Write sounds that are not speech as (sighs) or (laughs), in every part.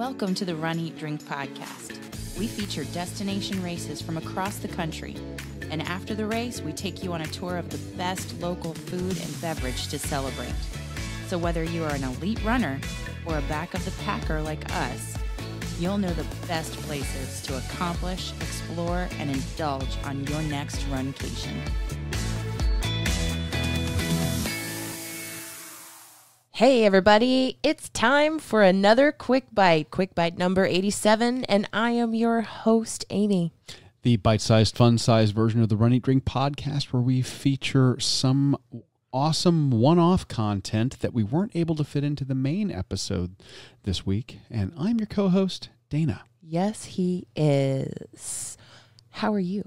Welcome to the Run Eat Drink podcast. We feature destination races from across the country. And after the race, we take you on a tour of the best local food and beverage to celebrate. So whether you are an elite runner or a back of the packer like us, you'll know the best places to accomplish, explore, and indulge on your next runcation. Hey, everybody, it's time for another Quick Bite, Quick Bite number 87, and I am your host, Amy. The bite sized, fun sized version of the Run Eat Drink podcast, where we feature some awesome one off content that we weren't able to fit into the main episode this week. And I'm your co host, Dana. Yes, he is. How are you?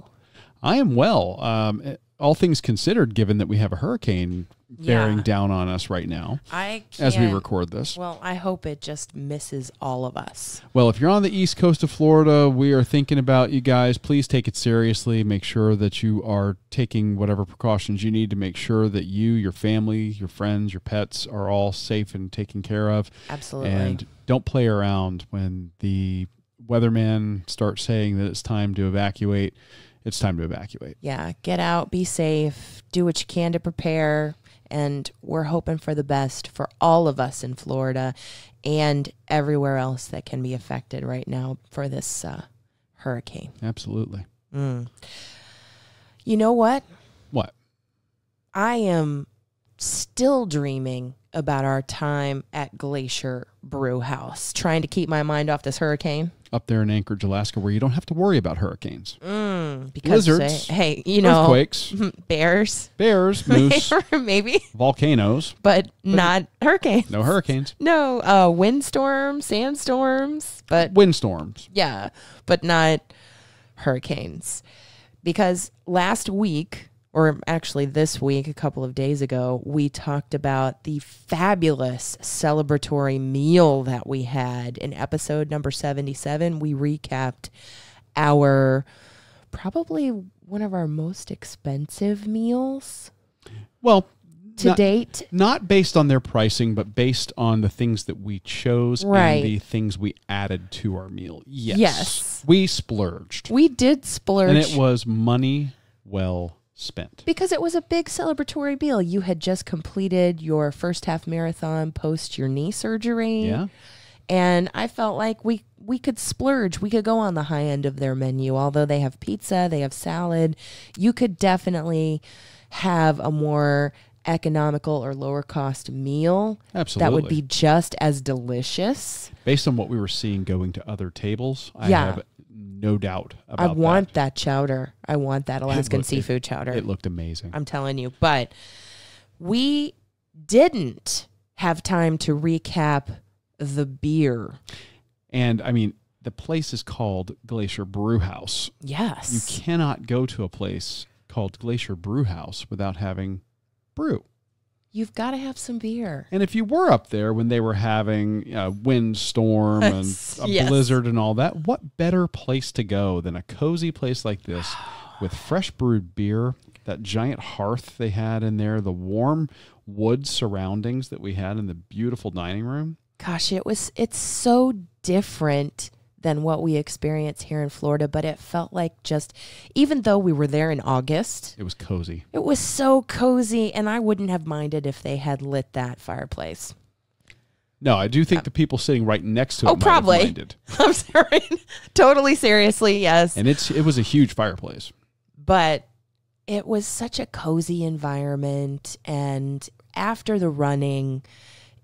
I am well. Um, all things considered, given that we have a hurricane bearing yeah. down on us right now. I as we record this. Well, I hope it just misses all of us. Well, if you're on the east coast of Florida, we are thinking about you guys. Please take it seriously. Make sure that you are taking whatever precautions you need to make sure that you, your family, your friends, your pets are all safe and taken care of. Absolutely. And don't play around when the weatherman starts saying that it's time to evacuate. It's time to evacuate. Yeah, get out, be safe, do what you can to prepare and we're hoping for the best for all of us in Florida and everywhere else that can be affected right now for this uh, hurricane. Absolutely. Mm. You know what? What? I am still dreaming about our time at Glacier Brew House, trying to keep my mind off this hurricane. Up there in Anchorage, Alaska, where you don't have to worry about hurricanes. Mm because uh, lizards, hey, you know, earthquakes, (laughs) bears, bears, (laughs) moose, (laughs) maybe volcanoes, but not hurricanes. No hurricanes. No uh, windstorms, sandstorms, but windstorms. Yeah, but not hurricanes, because last week. Or actually, this week, a couple of days ago, we talked about the fabulous celebratory meal that we had in episode number 77. We recapped our probably one of our most expensive meals. Well, to not, date, not based on their pricing, but based on the things that we chose right. and the things we added to our meal. Yes, yes, we splurged. We did splurge, and it was money well spent because it was a big celebratory meal. You had just completed your first half marathon post your knee surgery. Yeah. And I felt like we we could splurge. We could go on the high end of their menu. Although they have pizza, they have salad. You could definitely have a more economical or lower cost meal Absolutely. that would be just as delicious. Based on what we were seeing going to other tables, I yeah. have no doubt I want that. that. chowder. I want that Alaskan looked, seafood it, chowder. It looked amazing. I'm telling you. But we didn't have time to recap the beer. And I mean, the place is called Glacier Brewhouse. Yes. You cannot go to a place called Glacier Brewhouse without having brew. You've got to have some beer. And if you were up there when they were having a windstorm (laughs) and a yes. blizzard and all that, what better place to go than a cozy place like this (sighs) with fresh brewed beer, that giant hearth they had in there, the warm wood surroundings that we had in the beautiful dining room? gosh, it was it's so different than what we experience here in Florida, but it felt like just even though we were there in August, it was cozy. It was so cozy and I wouldn't have minded if they had lit that fireplace. No, I do think uh, the people sitting right next to it. Oh, probably. (laughs) I'm sorry. (laughs) totally seriously, yes. And it's it was a huge fireplace. But it was such a cozy environment and after the running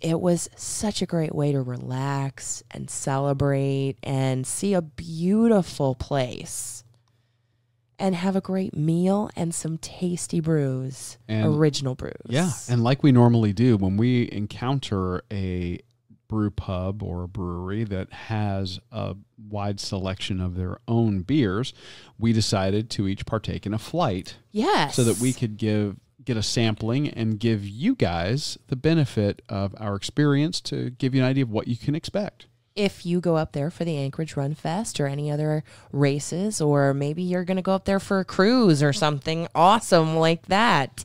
it was such a great way to relax and celebrate and see a beautiful place and have a great meal and some tasty brews, and, original brews. Yeah, and like we normally do when we encounter a brew pub or a brewery that has a wide selection of their own beers, we decided to each partake in a flight. Yes. So that we could give get a sampling and give you guys the benefit of our experience to give you an idea of what you can expect if you go up there for the Anchorage Run Fest or any other races, or maybe you're going to go up there for a cruise or something awesome like that.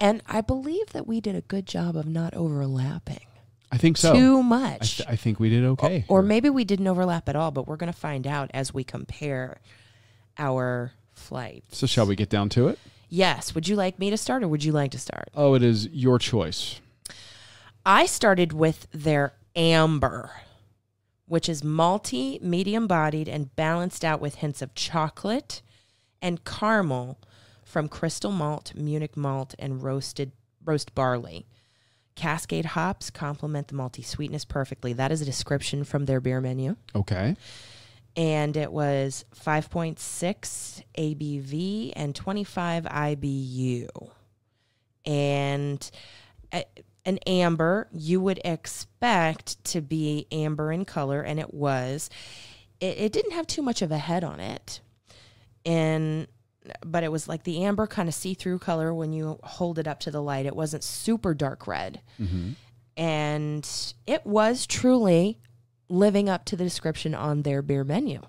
And I believe that we did a good job of not overlapping. I think so. Too much. I, th I think we did okay. Or, or maybe we didn't overlap at all, but we're going to find out as we compare our flights. So, shall we get down to it? Yes. Would you like me to start or would you like to start? Oh, it is your choice. I started with their amber, which is malty, medium bodied, and balanced out with hints of chocolate and caramel from crystal malt, Munich malt, and roasted roast barley. Cascade hops complement the malty sweetness perfectly. That is a description from their beer menu. Okay and it was 5.6 ABV and 25 IBU. And a, uh, an amber, you would expect to be amber in color, and it was. It, it didn't have too much of a head on it. And but it was like the amber kind of see-through color when you hold it up to the light. It wasn't super dark red. Mm-hmm. And it was truly living up to the description on their beer menu.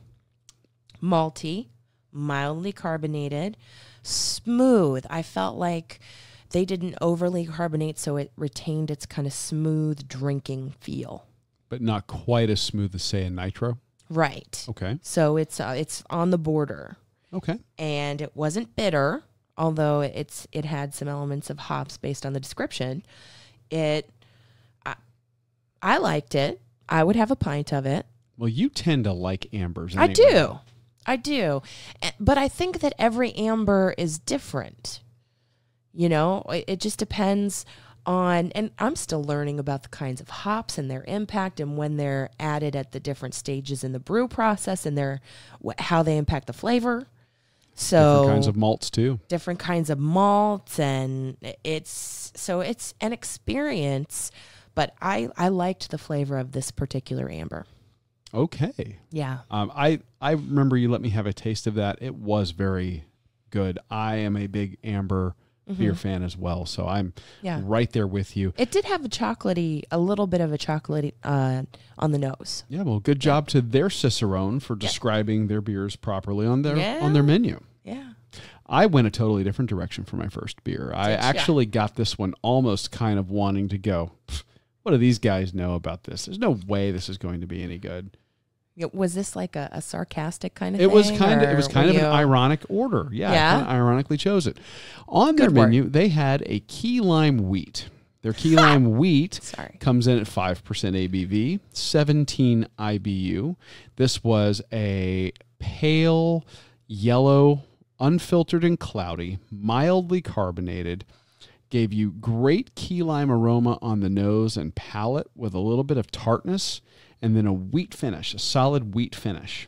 Malty, mildly carbonated, smooth. I felt like they didn't overly carbonate, so it retained its kind of smooth drinking feel. But not quite as smooth as, say, a nitro? Right. Okay. So it's uh, it's on the border. Okay. And it wasn't bitter, although it's it had some elements of hops based on the description. It I, I liked it. I would have a pint of it. Well, you tend to like ambers. Anyway. I do. I do. Eh, but I think that every amber is different. You know, it, it just depends on, and I'm still learning about the kinds of hops and their impact and when they're added at the different stages in the brew process and their how they impact the flavor. So different kinds of malts too. Different kinds of malts and eh, it's so it's an experience but I, I liked the flavor of this particular amber. Okay. Yeah. Um, I, I remember you let me have a taste of that. It was very good. I am a big amber mm-hmm. beer fan as well. So I'm yeah. right there with you. It did have a chocolatey, a little bit of a chocolatey uh, on the nose. Yeah, well, good job yeah. to their cicerone for describing yeah. their beers properly on their yeah. on their menu. Yeah. I went a totally different direction for my first beer. I actually got this one almost kind of wanting to go what do these guys know about this? There's no way this is going to be any good. Was this like a, a sarcastic kind of? It was kind of. It was kind of you? an ironic order. Yeah, yeah. ironically chose it. On good their work. menu, they had a key lime wheat. Their key (laughs) lime wheat Sorry. comes in at five percent ABV, seventeen IBU. This was a pale yellow, unfiltered and cloudy, mildly carbonated gave you great key lime aroma on the nose and palate with a little bit of tartness and then a wheat finish, a solid wheat finish.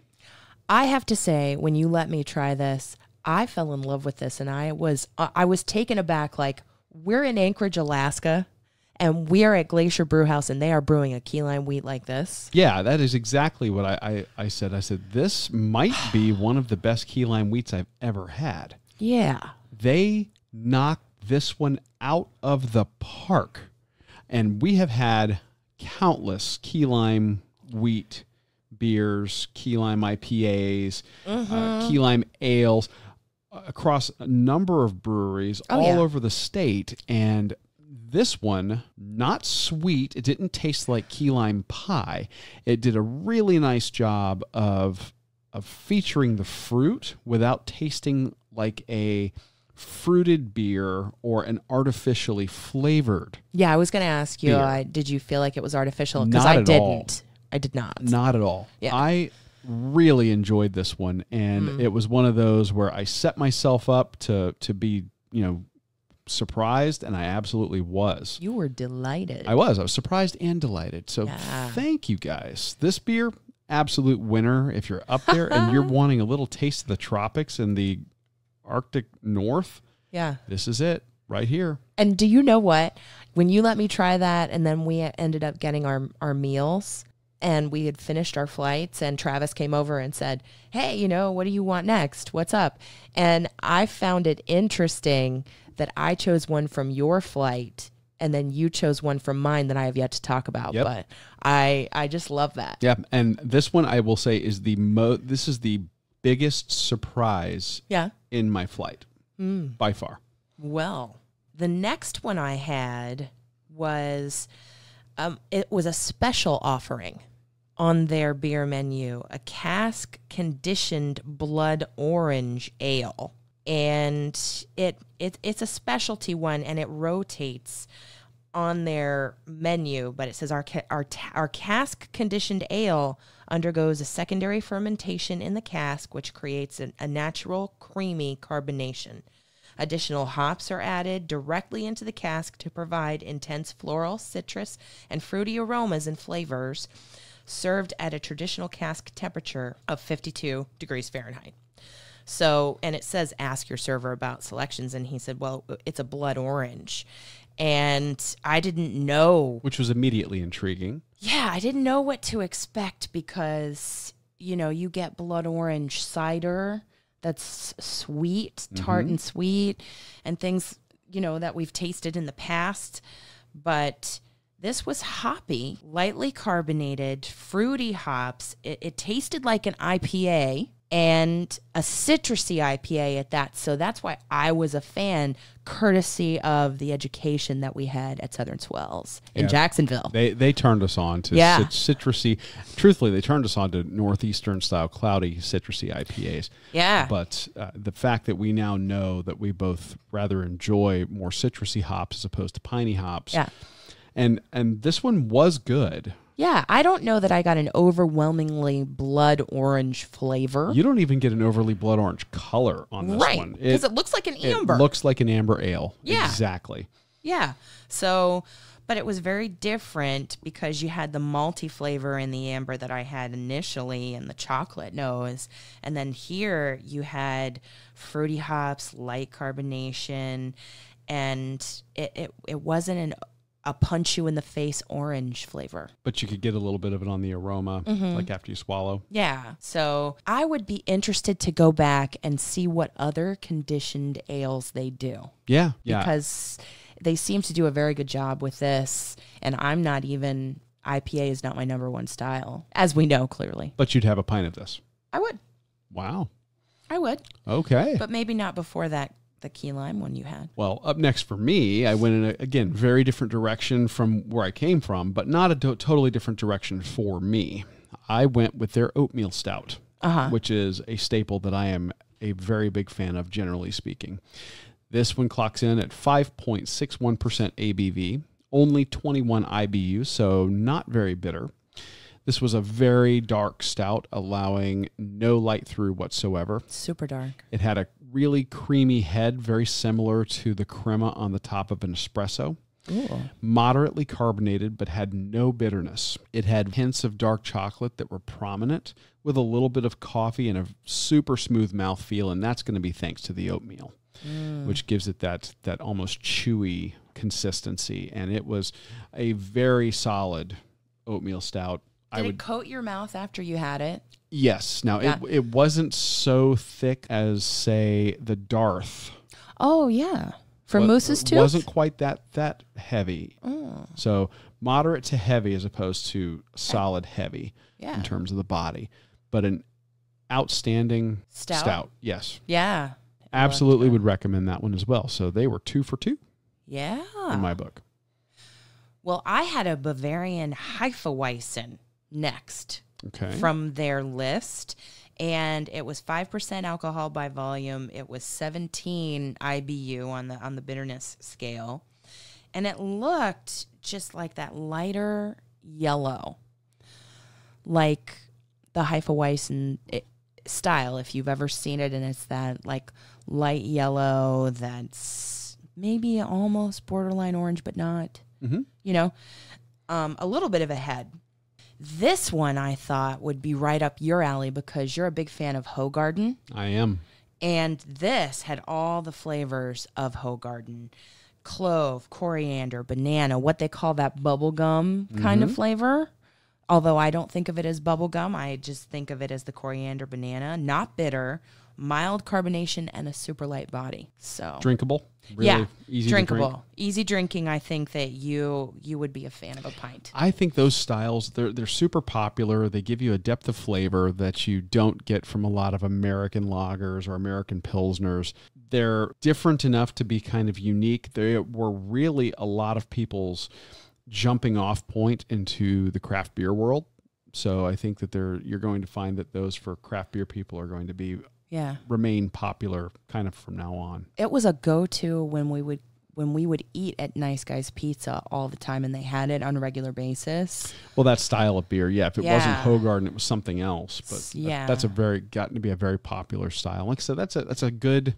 I have to say, when you let me try this, I fell in love with this and I was uh, I was taken aback like we're in Anchorage, Alaska and we are at Glacier Brewhouse and they are brewing a key lime wheat like this. Yeah, that is exactly what I, I, I said. I said, this might be (sighs) one of the best key lime wheats I've ever had. Yeah. They knock this one out of the park. And we have had countless key lime wheat beers, key lime IPAs, uh, mm-hmm. uh, key lime ales uh, across a number of breweries oh, all yeah. over the state. And this one, not sweet. It didn't taste like key lime pie. It did a really nice job of of featuring the fruit without tasting like a fruited beer or an artificially flavored. Yeah, I was going to ask you, uh, did you feel like it was artificial? Because I didn't. All. I did not. Not at all. Yeah. I really enjoyed this one, and mm. it was one of those where I set myself up to to be, you know, surprised, and I absolutely was. You were delighted. I was. I was surprised and delighted. So yeah. thank you guys. This beer, absolute winner. If you're up there and you're (laughs) wanting a little taste of the tropics and the Arctic North. Yeah. This is it right here. And do you know what? When you let me try that, and then we ended up getting our, our meals and we had finished our flights, and Travis came over and said, Hey, you know, what do you want next? What's up? And I found it interesting that I chose one from your flight and then you chose one from mine that I have yet to talk about. Yep. But I I just love that. Yeah, and this one I will say is the mo. This is the biggest surprise yeah. in my flight mm. by far. Well, the next one I had was um, it was a special offering on their beer menu a cask conditioned blood orange ale and it, it it's a specialty one and it rotates on their menu, but it says our ca- our ta- our cask conditioned ale undergoes a secondary fermentation in the cask, which creates an, a natural creamy carbonation. Additional hops are added directly into the cask to provide intense floral, citrus, and fruity aromas and flavors. Served at a traditional cask temperature of 52 degrees Fahrenheit. So, and it says ask your server about selections. And he said, well, it's a blood orange and I didn't know. Which was immediately intriguing. Yeah, I didn't know what to expect because, you know, you get blood orange cider that's sweet, mm-hmm. tart mm -hmm. and sweet, and things, you know, that we've tasted in the past. But this was hoppy, lightly carbonated, fruity hops. It, it tasted like an IPA and a citrusy IPA at that. So that's why I was a fan, courtesy of the education that we had at Southern Swells in yeah. Jacksonville. They they turned us on to yeah. citrusy. Truthfully, they turned us on to northeastern style cloudy citrusy IPAs. Yeah. But uh, the fact that we now know that we both rather enjoy more citrusy hops as opposed to piney hops. Yeah. And and this one was good. Yeah, I don't know that I got an overwhelmingly blood orange flavor. You don't even get an overly blood orange color on this right, one. Because it, it, looks like an amber. It looks like an amber ale. Yeah. Exactly. Yeah. So, but it was very different because you had the malty flavor in the amber that I had initially and the chocolate nose. And then here you had fruity hops, light carbonation, and it, it, it wasn't an a punch you in the face orange flavor. But you could get a little bit of it on the aroma, mm-hmm. like after you swallow. Yeah. So I would be interested to go back and see what other conditioned ales they do. Yeah. Yeah. Because they seem to do a very good job with this. And I'm not even, IPA is not my number one style, as we know clearly. But you'd have a pint of this. I would. Wow. I would. Okay. But maybe not before that the key lime one you had. Well, up next for me, I went in a, again very different direction from where I came from, but not a totally different direction for me. I went with their oatmeal stout, uh-huh. which is a staple that I am a very big fan of, generally speaking. This one clocks in at 5.61% ABV, only 21 IBU, so not very bitter. This was a very dark stout, allowing no light through whatsoever. Super dark. It had a really creamy head, very similar to the crema on the top of an espresso. Ooh. Moderately carbonated, but had no bitterness. It had hints of dark chocolate that were prominent, with a little bit of coffee and a super smooth mouth feel, and that's going to be thanks to the oatmeal, mm. which gives it that that almost chewy consistency. And it was a very solid oatmeal stout. Did I would coat your mouth after you had it. Yes. Now yeah. it it wasn't so thick as say the Darth. Oh yeah. From Moose's tooth. Wasn't quite that that heavy. Mm. So moderate to heavy as opposed to solid heavy yeah. in terms of the body, but an outstanding stout. stout yes. Yeah. Absolutely would recommend that one as well. So they were two for two. Yeah. In my book. Well, I had a Bavarian Hefeweizen next okay. from their list. And it was 5% alcohol by volume. It was 17 IBU on the on the bitterness scale. And it looked just like that lighter yellow. Like the Haifa Weissen eh, style if you've ever seen it and it's that like light yellow that's maybe almost borderline orange but not. Mm-hmm. You know, um, a little bit of a head this one I thought would be right up your alley because you're a big fan of Garden. I am. And this had all the flavors of Garden: clove, coriander, banana, what they call that bubble gum kind mm-hmm. of flavor. Although I don't think of it as bubble gum, I just think of it as the coriander banana. Not bitter, mild carbonation, and a super light body. So drinkable. Really yeah, easy drinkable, drink. easy drinking. I think that you you would be a fan of a pint. I think those styles they're they're super popular. They give you a depth of flavor that you don't get from a lot of American lagers or American pilsners. They're different enough to be kind of unique. They were really a lot of people's jumping off point into the craft beer world. So I think that they're you're going to find that those for craft beer people are going to be yeah remain popular kind of from now on. It was a go-to when we would when we would eat at Nice Guys Pizza all the time and they had it on a regular basis. Well, that style of beer, yeah. If it yeah. wasn't Hogarden, it was something else. But yeah. that's a very gotten to be a very popular style. Like I said, that's a that's a good.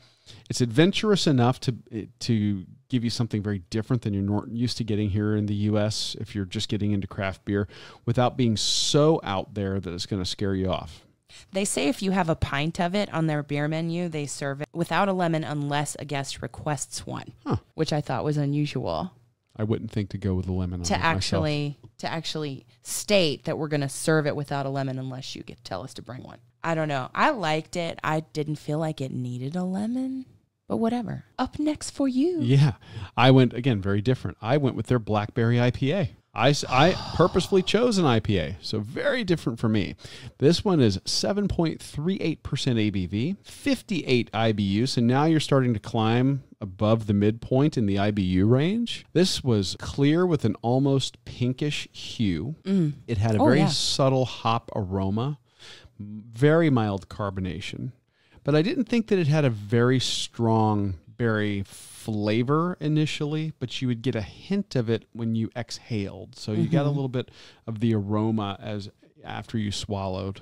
It's adventurous enough to to give you something very different than you're used to getting here in the U.S. If you're just getting into craft beer, without being so out there that it's going to scare you off. They say if you have a pint of it on their beer menu, they serve it without a lemon unless a guest requests one, huh. which I thought was unusual. I wouldn't think to go with a lemon to actually myself. to actually state that we're going to serve it without a lemon unless you get, tell us to bring one. I don't know. I liked it. I didn't feel like it needed a lemon, but whatever. Up next for you. Yeah. I went again very different. I went with their blackberry IPA. I, I purposefully chose an IPA, so very different for me. This one is 7.38% ABV, 58 IBU, so now you're starting to climb above the midpoint in the IBU range. This was clear with an almost pinkish hue. Mm. It had a oh, very yeah. subtle hop aroma, very mild carbonation, but I didn't think that it had a very strong berry flavor initially, but you would get a hint of it when you exhaled. So you mm-hmm. got a mm-hmm. little bit of the aroma as after you swallowed.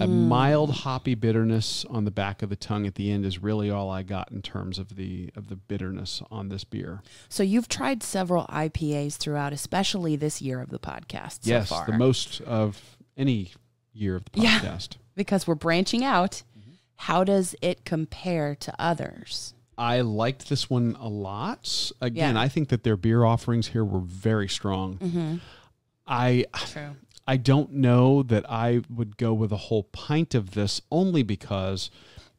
A mm. mild hoppy bitterness on the back of the tongue at the end is really all I got in terms of the of the bitterness on this beer. So you've tried several IPAs throughout, especially this year of the podcast. Yes, so the most of any year of the podcast yeah, because we're branching out. Mm-hmm. How does it compare to others? I liked this one a lot. Again, yeah. I think that their beer offerings here were very strong. Mm-hmm. I True. I don't know that I would go with a whole pint of this only because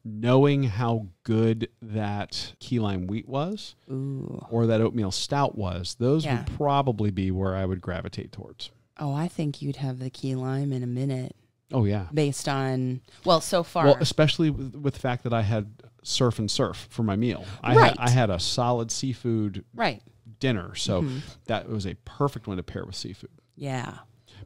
knowing how good that key lime wheat was Ooh. or that oatmeal stout was, those yeah. would probably be where I would gravitate towards. Oh, I think you'd have the key lime in a minute. Oh yeah. Based on well, so far. Well, especially with, with the fact that I had surf and surf for my meal. I, right. had, I had a solid seafood right. dinner. So mm-hmm. that was a perfect one to pair with seafood. Yeah.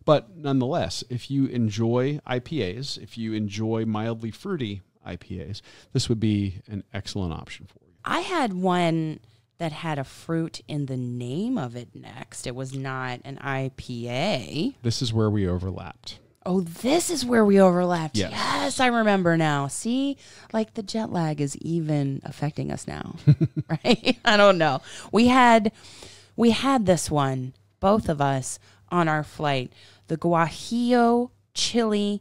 But nonetheless, if you enjoy IPAs, if you enjoy mildly fruity IPAs, this would be an excellent option for you. I had one that had a fruit in the name of it next. It was not an IPA. This is where we overlapped. Oh, this is where we overlapped. Yes. yes. I remember now. See, like the jet lag is even affecting us now, (laughs) right? (laughs) I don't know. We had, we had this one, both of us, on our flight. The Guajillo chili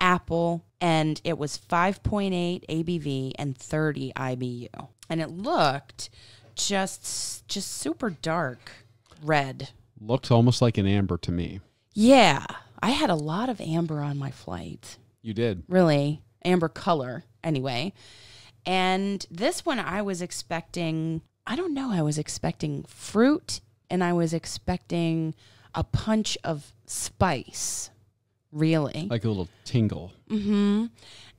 apple, and it was 5.8 ABV and 30 IBU, and it looked just just super dark red. Looked almost like an amber to me. Yeah, I had a lot of amber on my flight. You did. Really? Amber color, anyway. And this one I was expecting, I don't know, I was expecting fruit and I was expecting a punch of spice, really. Like a little tingle. Mm-hmm.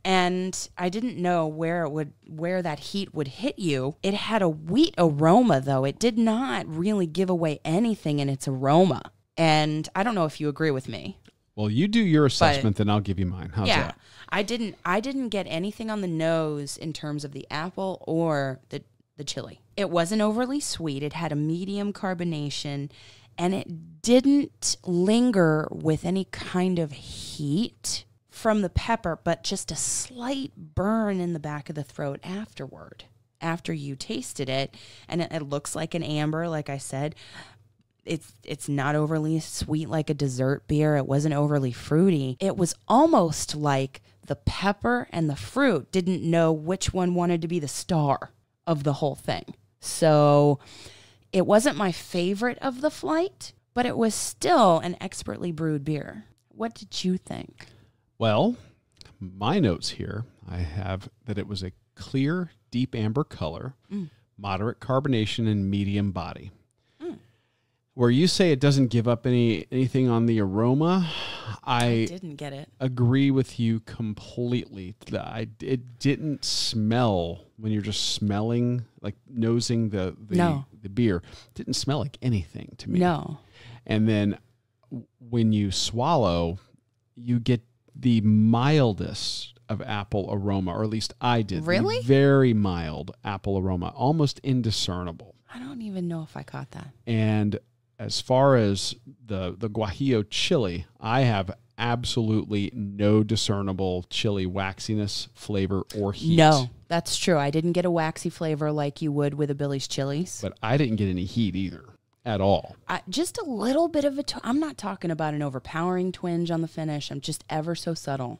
And I didn't know where it would where that heat would hit you. It had a wheat aroma though. It did not really give away anything in its aroma. And I don't know if you agree with me. Well, you do your assessment, but, then I'll give you mine. How's yeah, that? I didn't. I didn't get anything on the nose in terms of the apple or the the chili. It wasn't overly sweet. It had a medium carbonation, and it didn't linger with any kind of heat from the pepper, but just a slight burn in the back of the throat afterward after you tasted it and it, it, looks like an amber like i said it's it's not overly sweet like a dessert beer. It wasn't overly fruity. It was almost like the pepper and the fruit didn't know which one wanted to be the star of the whole thing. So it wasn't my favorite of the flight, but it was still an expertly brewed beer. What did you think? Well, my notes here, I have that it was a clear, deep amber color, mm. moderate carbonation, and medium body where you say it doesn't give up any anything on the aroma, I, I didn't get it. Agree with you completely. I it didn't smell when you're just smelling like nosing the the, no. the beer. It didn't smell like anything to me. No. And then when you swallow, you get the mildest of apple aroma, or at least I did. Really? Very mild apple aroma, almost indiscernible. I don't even know if I caught that. And as far as the the guajillo chili, I have absolutely no discernible chili waxiness, flavor, or heat. No, that's true. I didn't get a waxy flavor like you would with a Billy's chilies. But I didn't get any heat either at all. I, just a little bit of a. am not talking about an overpowering twinge on the finish. I'm just ever so subtle.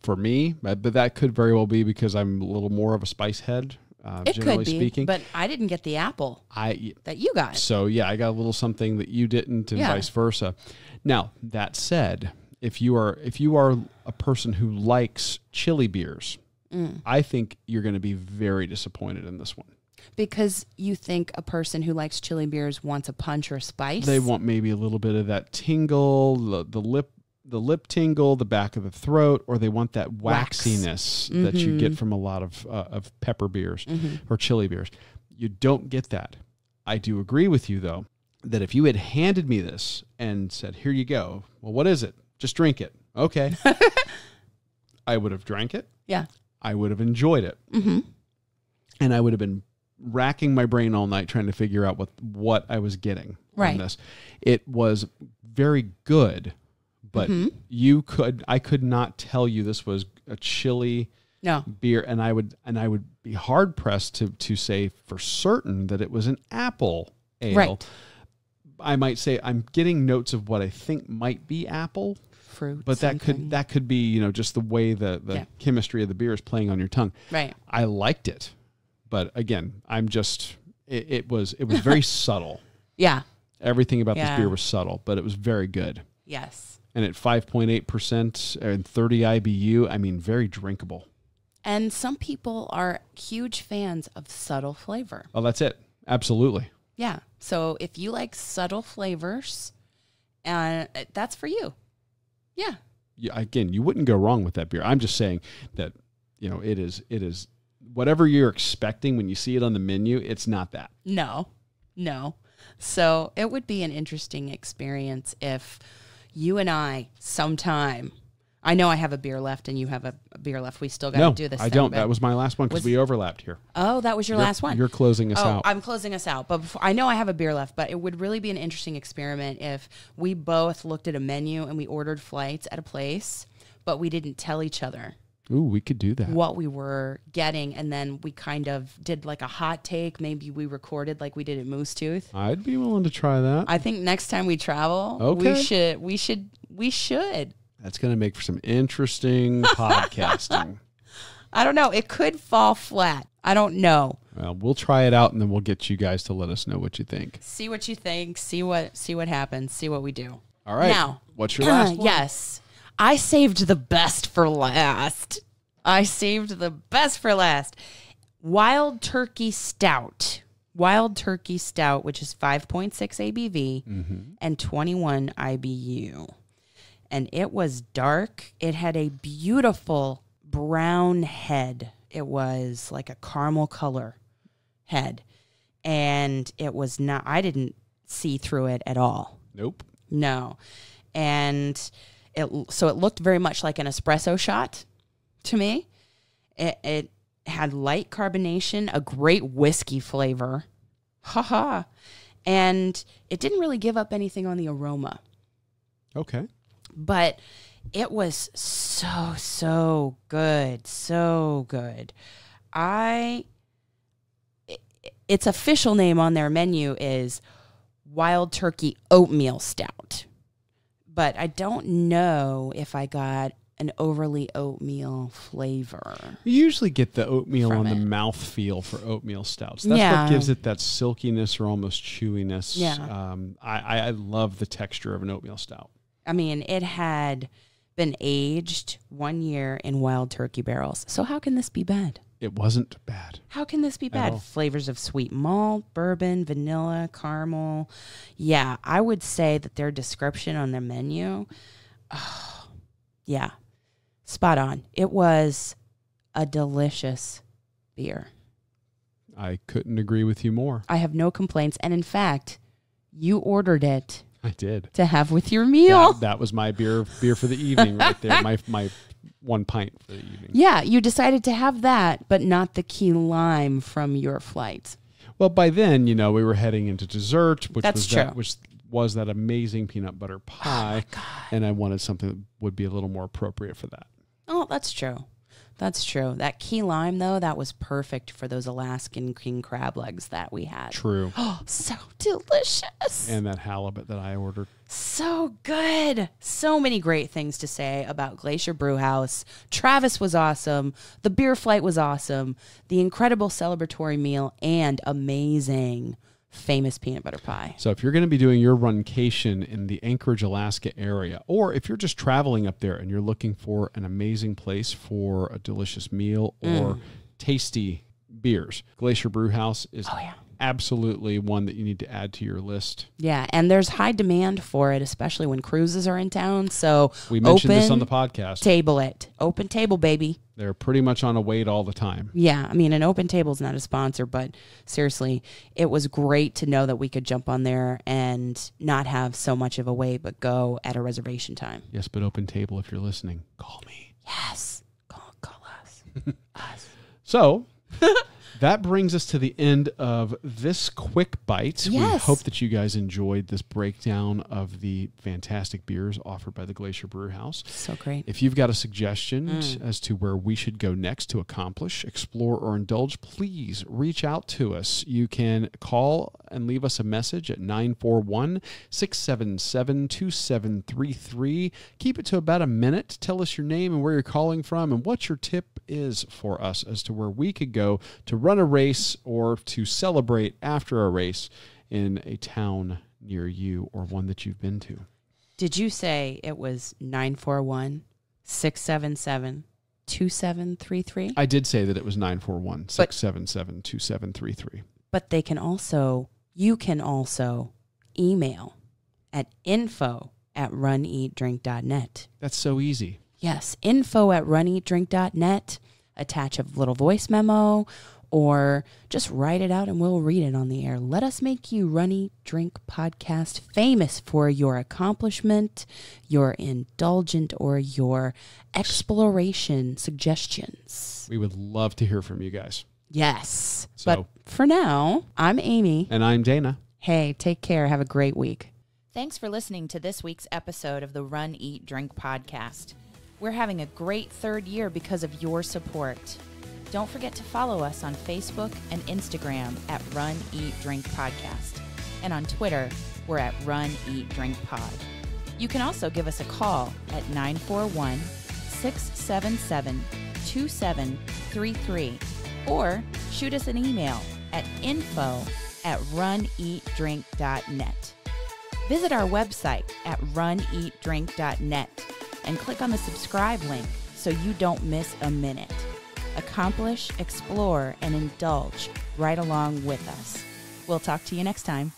For me, but that could very well be because I'm a little more of a spice head uh, it generally could be, speaking. but I didn't get the apple I, that you got. So yeah, I got a little something that you didn't, and yeah. vice versa. Now that said, if you are if you are a person who likes chili beers, mm. I think you're going to be very disappointed in this one because you think a person who likes chili beers wants a punch or a spice. They want maybe a little bit of that tingle, the, the lip the lip tingle, the back of the throat, or they want that waxiness Wax. mm-hmm. that you get mm-hmm. from a lot of uh, of pepper beers mm-hmm. or chili beers. You don't get that. I do agree with you though that if you had handed me this and said, "Here you go," well, what is it? Just drink it. Okay. (laughs) I would have drank it. Yeah. I would have enjoyed it. hmm And I would have been racking my brain all night trying to figure out what what I was getting right. from this. It was very good but mm-hmm. you could I could not tell you this was a chili no. beer and I would and I would be hard pressed to to say for certain that it was an apple ale. Right. I might say I'm getting notes of what I think might be apple fruit. But that something. could that could be, you know, just the way the, the yeah. chemistry of the beer is playing on your tongue. Right. I liked it. But again, I'm just it, it was it was very (laughs) subtle. Yeah. Everything about yeah. this beer was subtle, but it was very good. Yes. And at 5.8% and 30 IBU, I mean, very drinkable. And some people are huge fans of subtle flavor. Oh, that's it. Absolutely. Yeah. So if you like subtle flavors, uh, that's for you. Yeah. yeah. Again, you wouldn't go wrong with that beer. I'm just saying that, you know, it is, it is whatever you're expecting when you see it on the menu, it's not that. No, no. So it would be an interesting experience if you and I sometime. I know I have a beer left and you have a, beer left. We still got to no, do this. I thing, don't. That was my last one because we overlapped here. Oh, that was your you're, last one. You're closing us oh, out. I'm closing us out. But before, I know I have a beer left, but it would really be an interesting experiment if we both looked at a menu and we ordered flights at a place, but we didn't tell each other Ooh, we could do that. What we were getting, and then we kind of did like a hot take. Maybe we recorded like we did at Moose Tooth. I'd be willing to try that. I think next time we travel, okay. we should, we should, we should. That's going to make for some interesting (laughs) podcasting. I don't know. It could fall flat. I don't know. Well, we'll try it out, and then we'll get you guys to let us know what you think. See what you think. See what see what happens. See what we do. All right. Now, what's your last? (clears throat) One? Yes. I saved the best for last. I saved the best for last. Wild Turkey Stout. Wild Turkey Stout, which is 5.6 ABV mm -hmm. and 21 IBU. And it was dark. It had a beautiful brown head. It was like a caramel color head. And it was not, I didn't see through it at all. Nope. No. And it, so it looked very much like an espresso shot to me. It, it had light carbonation, a great whiskey flavor. Ha ha. And it didn't really give up anything on the aroma. Okay. But it was so, so good. So good. I, it, its official name on their menu is Wild Turkey Oatmeal Stout but I don't know if I got an overly oatmeal flavor. You usually get the oatmeal on it. the mouth feel for oatmeal stouts. That's yeah. what gives it that silkiness or almost chewiness. Yeah. Um, I, I love the texture of an oatmeal stout. I mean, it had been aged one year in wild turkey barrels. So, how can this be bad? It wasn't bad. How can this be bad? Flavors of sweet malt, bourbon, vanilla, caramel. Yeah, I would say that their description on their menu, oh, (sighs) yeah, spot on. It was a delicious beer. I couldn't agree with you more. I have no complaints. And in fact, you ordered it I did to have with your meal. That, that was my beer beer for the evening right there. My my one pint for the evening. Yeah, you decided to have that, but not the key lime from your flight. Well, by then, you know, we were heading into dessert, which That's was true. that which was that amazing peanut butter oh pie. Oh and I wanted something that would be a little more appropriate for that. Oh, that's true. That's true. That key lime though, that was perfect for those Alaskan king crab legs that we had. True. Oh, (gasps) so delicious. And that halibut that I ordered. So good. So many great things to say about Glacier Brewhouse. Travis was awesome. The beer flight was awesome. The incredible celebratory meal and amazing famous peanut butter pie. So if you're going to be doing your runcation in the Anchorage, Alaska area, or if you're just traveling up there and you're looking for an amazing place for a delicious meal or mm. tasty beers, Glacier Brew House is oh, yeah absolutely one that you need to add to your list. Yeah, and there's high demand for it, especially when cruises are in town. So we mentioned this on the podcast. Table it, open table, baby. They're pretty much on a wait all the time. Yeah, I mean, an open table is not a sponsor, but seriously, it was great to know that we could jump on there and not have so much of a wait, but go at a reservation time. Yes, but open table, if you're listening, call me. Yes, call call us. (laughs) us. So. (laughs) that brings us to the end of this quick bite. Yes. We hope that you guys enjoyed this breakdown of the fantastic beers offered by the Glacier Brew House. So great. If you've got a suggestion mm. as to where we should go next to accomplish, explore, or indulge, please reach out to us. You can call and leave us a message at 941 677 2733. Keep it to about a minute. Tell us your name and where you're calling from and what your tip is for us as to where we could go to run a race or to celebrate after a race in a town near you or one that you've been to. Did you say it was 941 677 2733? I did say that it was 941 677 2733. But they can also you can also email at info at runeatdrink.net. That's so easy. Yes, info at runeatdrink.net. Attach a little voice memo or just write it out and we'll read it on the air. Let us make you Runny Drink Podcast famous for your accomplishment, your indulgent, or your exploration suggestions. We would love to hear from you guys. Yes. So. But for now, I'm Amy. And I'm Dana. Hey, take care. Have a great week. Thanks for listening to this week's episode of the Run, Eat, Drink podcast. We're having a great third year because of your support. Don't forget to follow us on Facebook and Instagram at Run, Eat, Drink Podcast. And on Twitter, we're at Run, Eat, Drink Pod. You can also give us a call at 941 677 2733 or shoot us an email at info at runeatdrink.net. Visit our website at runeatdrink.net and click on the subscribe link so you don't miss a minute. Accomplish, explore, and indulge right along with us. We'll talk to you next time.